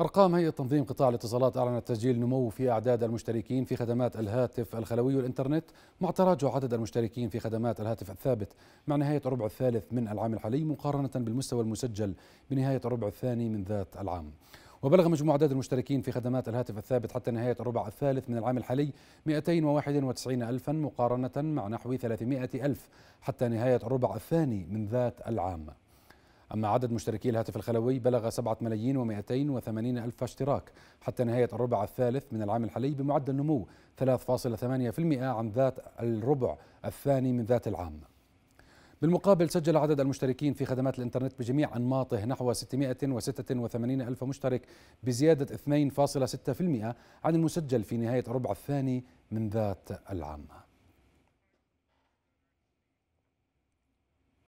أرقام هيئة تنظيم قطاع الاتصالات أعلنت تسجيل نمو في أعداد المشتركين في خدمات الهاتف الخلوي والإنترنت مع تراجع عدد المشتركين في خدمات الهاتف الثابت مع نهاية الربع الثالث من العام الحالي مقارنة بالمستوى المسجل بنهاية الربع الثاني من ذات العام وبلغ مجموع عدد المشتركين في خدمات الهاتف الثابت حتى نهاية الربع الثالث من العام الحالي 291 ألفا مقارنة مع نحو 300 ألف حتى نهاية الربع الثاني من ذات العام أما عدد مشتركي الهاتف الخلوي بلغ 7 ملايين و280 ألف اشتراك حتى نهاية الربع الثالث من العام الحالي بمعدل نمو 3.8% عن ذات الربع الثاني من ذات العام بالمقابل سجل عدد المشتركين في خدمات الإنترنت بجميع أنماطه نحو 686 ألف مشترك بزيادة 2.6% عن المسجل في نهاية الربع الثاني من ذات العام